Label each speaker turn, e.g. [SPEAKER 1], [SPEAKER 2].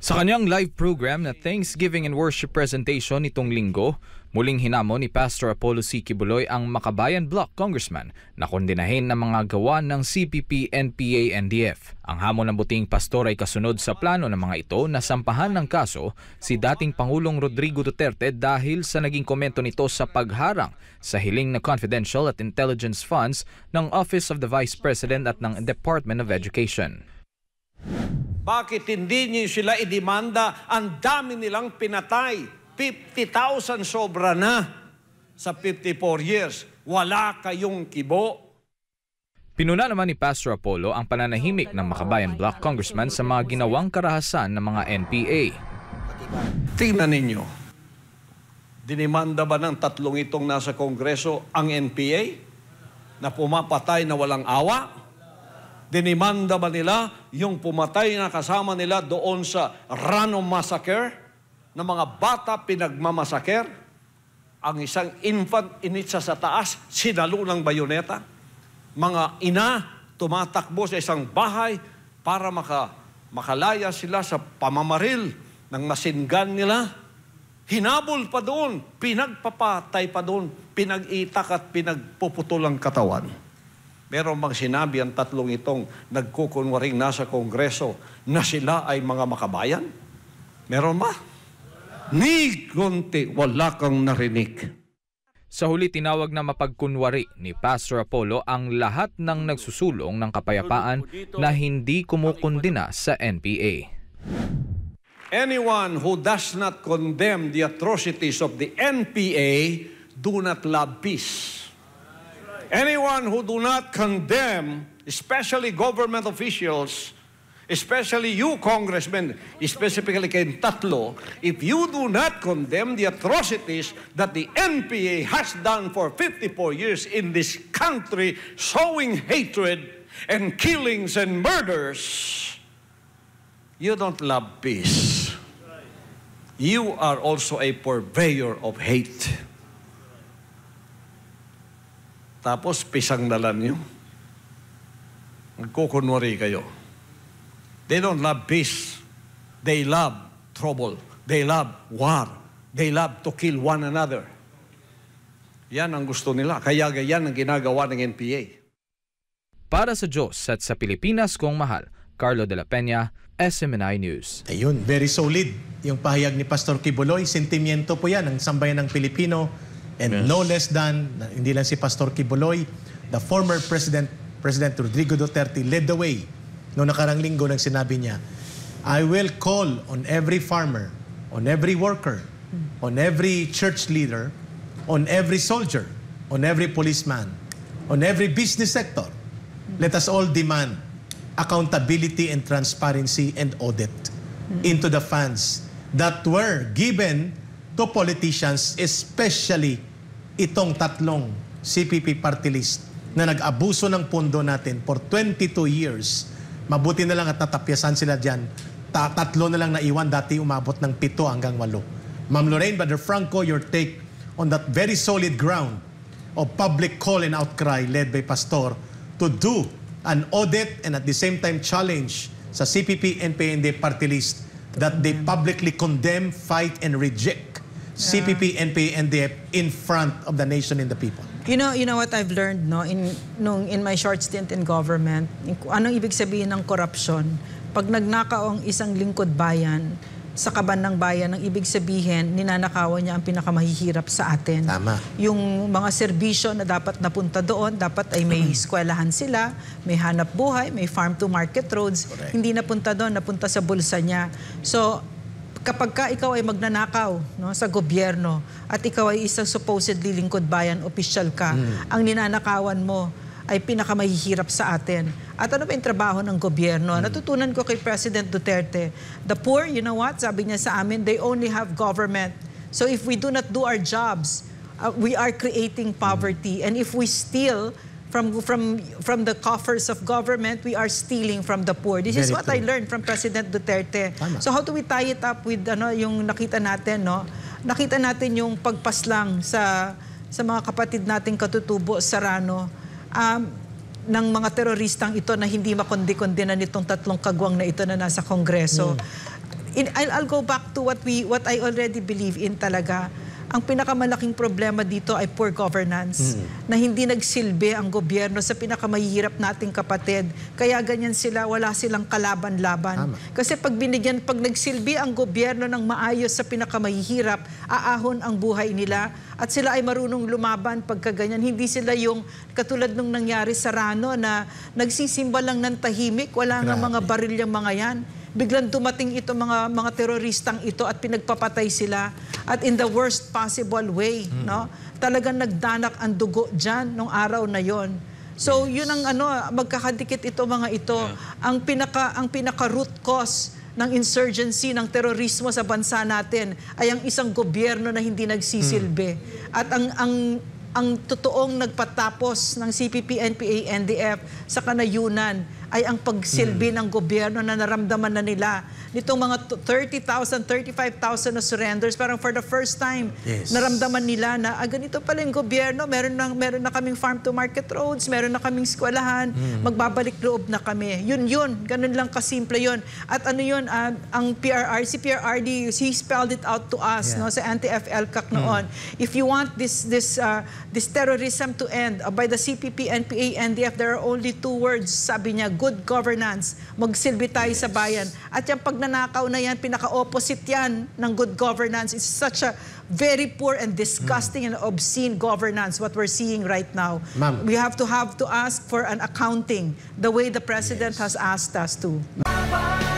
[SPEAKER 1] Sa kanyang live program na Thanksgiving and Worship presentation nitong linggo, muling hinamo ni Pastor Apollo C. Kibuloy ang Makabayan Block Congressman na kondinahin ng mga gawa ng CPP, NPA, NDF. Ang hamon ng buting pastor ay kasunod sa plano ng mga ito na sampahan ng kaso si dating Pangulong Rodrigo Duterte dahil sa naging komento nito sa pagharang sa hiling na confidential at intelligence funds ng Office of the Vice President at ng Department of Education.
[SPEAKER 2] Bakit hindi niyo sila idemanda? Ang dami nilang pinatay. 50,000 sobra na sa 54 years. Wala kayong kibo.
[SPEAKER 1] Pinuna naman ni Pastor Apollo ang pananahimik ng makabayan black congressman sa mga ginawang karahasan ng mga NPA. Tingnan ninyo, dinimanda ba
[SPEAKER 2] ng tatlong itong nasa Kongreso ang NPA na pumapatay na walang awa? dinimanda ba nila yung pumatay na kasama nila doon sa Rano Massacre ng mga bata pinagmamasaker? Ang isang infant initsa sa taas, sinalo ng bayoneta. Mga ina, tumatakbo sa isang bahay para maka, makalaya sila sa pamamaril ng masingan nila. Hinabol pa doon, pinagpapatay pa doon, pinag-itak at pinagpuputol ang katawan. Meron bang sinabi ang tatlong itong nagkukunwaring nasa Kongreso na sila ay mga makabayan?
[SPEAKER 1] Meron ba? Ni konti, wala kang narinig. Sa huli tinawag na mapagkunwari ni Pastor Apollo ang lahat ng nagsusulong ng kapayapaan na hindi kumukundina sa NPA.
[SPEAKER 2] Anyone who does not condemn the atrocities of the NPA do not love peace. Anyone who do not condemn, especially government officials, especially you congressmen, specifically kay Tatlo, if you do not condemn the atrocities that the NPA has done for 54 years in this country, sowing hatred and killings and murders, you don't love peace. You are also a purveyor of hate. Tapos pisang nalan nyo. Nagkukunwari kayo. They don't love peace. They love trouble. They love war. They love to kill one another.
[SPEAKER 1] Yan ang gusto nila. Kaya yan ang ginagawa ng NPA. Para sa Diyos at sa Pilipinas kong mahal, Carlo de la Peña, SMNI News. Ayun,
[SPEAKER 3] very solid. Yung pahayag ni Pastor Kibuloy, sentimiento po yan ng sambayan ng Pilipino And yes. no less than, hindi lang si Pastor Kibuloy, the former President, President Rodrigo Duterte led the way noong nakarang linggo nang sinabi niya, I will call on every farmer, on every worker, on every church leader, on every soldier, on every policeman, on every business sector. Let us all demand accountability and transparency and audit into the funds that were given to politicians, especially itong tatlong CPP party list na nag-abuso ng pondo natin for 22 years. Mabuti na lang at natapyasan sila dyan. Ta tatlo na lang naiwan, dati umabot ng pito hanggang walo. Ma'am Lorraine, Brother Franco, your take on that very solid ground of public call and outcry led by Pastor to do an audit and at the same time challenge sa CPP, NPND party list that they publicly condemn, fight, and reject CPP, NP, and DF in front of the nation and the people.
[SPEAKER 4] You know, you know what I've learned no in nung in my short stint in government, anong ibig sabihin ng corruption? Pag nagnakaw ang isang lingkod bayan, sa kaban ng bayan, ang ibig sabihin, ninanakawan niya ang pinakamahihirap sa atin. Tama. Yung mga serbisyo na dapat napunta doon, dapat ay may mm-hmm. eskwelahan sila, may hanap buhay, may farm-to-market roads, Correct. hindi napunta doon, napunta sa bulsa niya. So, kapag ka ikaw ay magnanakaw no, sa gobyerno at ikaw ay isang supposedly lingkod bayan, official ka, mm. ang ninanakawan mo ay pinakamahihirap sa atin. At ano ba yung trabaho ng gobyerno? Mm. Natutunan ko kay President Duterte, the poor, you know what, sabi niya sa amin, they only have government. So if we do not do our jobs, uh, we are creating poverty. Mm. And if we steal, from from from the coffers of government, we are stealing from the poor. This Very is what true. I learned from President Duterte. Tama. So how do we tie it up with ano yung nakita natin, no? Nakita natin yung pagpaslang sa sa mga kapatid nating katutubo Sarano. Um, ng mga teroristang ito na hindi makondi-kondina nitong tatlong kagwang na ito na nasa Kongreso. Mm. In, I'll, I'll go back to what we what I already believe in talaga ang pinakamalaking problema dito ay poor governance, mm. na hindi nagsilbi ang gobyerno sa pinakamahihirap nating kapatid. Kaya ganyan sila, wala silang kalaban-laban. Kasi pag binigyan, pag nagsilbi ang gobyerno ng maayos sa pinakamahihirap, aahon ang buhay nila at sila ay marunong lumaban pagkaganyan. Hindi sila yung katulad nung nangyari sa Rano na nagsisimba lang ng tahimik, wala nang ng mga barilyang mga yan biglang dumating ito mga mga teroristang ito at pinagpapatay sila at in the worst possible way, mm. no? Talagang nagdanak ang dugo diyan nung araw na 'yon. So yes. 'yun ang ano, magkakadikit ito mga ito. Yeah. Ang pinaka ang pinaka root cause ng insurgency, ng terorismo sa bansa natin ay ang isang gobyerno na hindi nagsisilbi. Mm. At ang, ang, ang totoong nagpatapos ng CPP, NPA, NDF sa kanayunan ay ang pagsilbi mm. ng gobyerno na naramdaman na nila. Nitong mga 30,000, 35,000 na surrenders, parang for the first time, yes. naramdaman nila na ah, ganito pala yung gobyerno, meron na, meron na kaming farm-to-market roads, meron na kaming eskwalahan, mm. magbabalik loob na kami. Yun yun, ganun lang kasimple yun. At ano yun, uh, ang PRRC, PRRD, he spelled it out to us yeah. no, sa anti-FLCAC noon. Hmm. If you want this this uh, this terrorism to end uh, by the CPP, NPA, NDF, there are only two words, sabi niya, good governance. Magsilbi tayo yes. sa bayan. At yung pagnanakaw na yan, pinaka-opposite yan ng good governance. is such a very poor and disgusting mm. and obscene governance, what we're seeing right now. We have to have to ask for an accounting, the way the President yes. has asked us to.